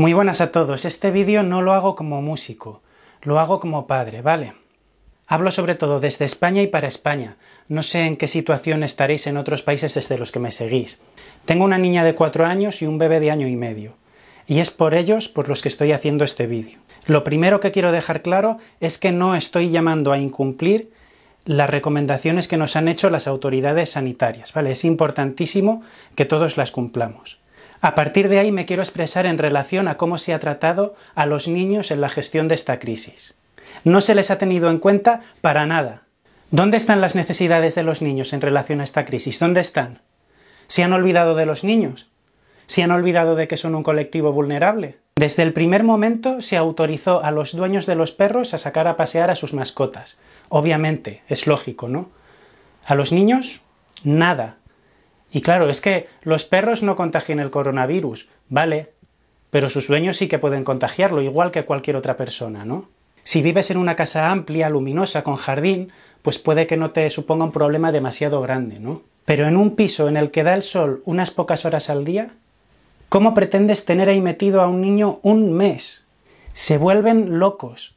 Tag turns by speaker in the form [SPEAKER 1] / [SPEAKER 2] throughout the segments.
[SPEAKER 1] Muy buenas a todos. Este vídeo no lo hago como músico, lo hago como padre, ¿vale? Hablo sobre todo desde España y para España. No sé en qué situación estaréis en otros países desde los que me seguís. Tengo una niña de cuatro años y un bebé de año y medio. Y es por ellos por los que estoy haciendo este vídeo. Lo primero que quiero dejar claro es que no estoy llamando a incumplir las recomendaciones que nos han hecho las autoridades sanitarias, ¿vale? Es importantísimo que todos las cumplamos. A partir de ahí me quiero expresar en relación a cómo se ha tratado a los niños en la gestión de esta crisis. No se les ha tenido en cuenta para nada. ¿Dónde están las necesidades de los niños en relación a esta crisis? ¿Dónde están? ¿Se han olvidado de los niños? ¿Se han olvidado de que son un colectivo vulnerable? Desde el primer momento se autorizó a los dueños de los perros a sacar a pasear a sus mascotas. Obviamente, es lógico, ¿no? A los niños, nada. Y claro, es que los perros no contagian el coronavirus, ¿vale? Pero sus dueños sí que pueden contagiarlo, igual que cualquier otra persona, ¿no? Si vives en una casa amplia, luminosa, con jardín, pues puede que no te suponga un problema demasiado grande, ¿no? Pero en un piso en el que da el sol unas pocas horas al día, ¿cómo pretendes tener ahí metido a un niño un mes? Se vuelven locos.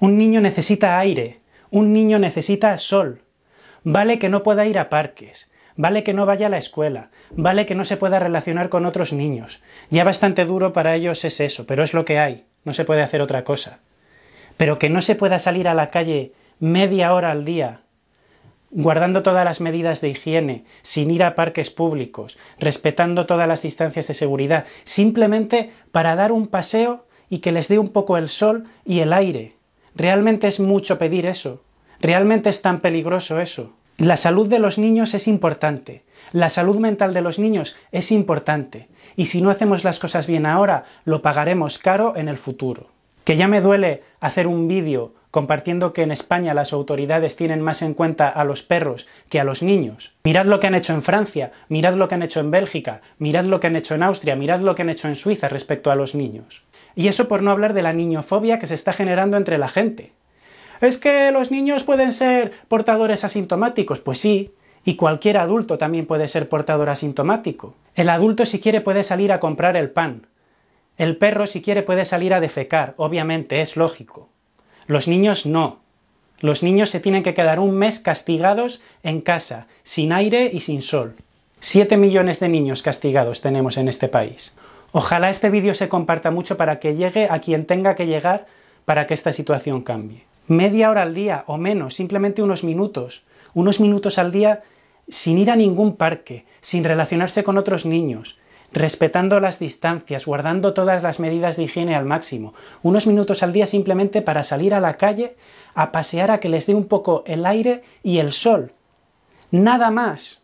[SPEAKER 1] Un niño necesita aire, un niño necesita sol. Vale que no pueda ir a parques, Vale que no vaya a la escuela, vale que no se pueda relacionar con otros niños. Ya bastante duro para ellos es eso, pero es lo que hay, no se puede hacer otra cosa. Pero que no se pueda salir a la calle media hora al día, guardando todas las medidas de higiene, sin ir a parques públicos, respetando todas las distancias de seguridad, simplemente para dar un paseo y que les dé un poco el sol y el aire. Realmente es mucho pedir eso. Realmente es tan peligroso eso. La salud de los niños es importante, la salud mental de los niños es importante, y si no hacemos las cosas bien ahora, lo pagaremos caro en el futuro. Que ya me duele hacer un vídeo compartiendo que en España las autoridades tienen más en cuenta a los perros que a los niños. Mirad lo que han hecho en Francia, mirad lo que han hecho en Bélgica, mirad lo que han hecho en Austria, mirad lo que han hecho en Suiza respecto a los niños. Y eso por no hablar de la niñofobia que se está generando entre la gente es que los niños pueden ser portadores asintomáticos. Pues sí, y cualquier adulto también puede ser portador asintomático. El adulto si quiere puede salir a comprar el pan. El perro si quiere puede salir a defecar, obviamente, es lógico. Los niños no. Los niños se tienen que quedar un mes castigados en casa, sin aire y sin sol. Siete millones de niños castigados tenemos en este país. Ojalá este vídeo se comparta mucho para que llegue a quien tenga que llegar para que esta situación cambie media hora al día o menos, simplemente unos minutos, unos minutos al día sin ir a ningún parque, sin relacionarse con otros niños, respetando las distancias, guardando todas las medidas de higiene al máximo, unos minutos al día simplemente para salir a la calle, a pasear a que les dé un poco el aire y el sol. Nada más.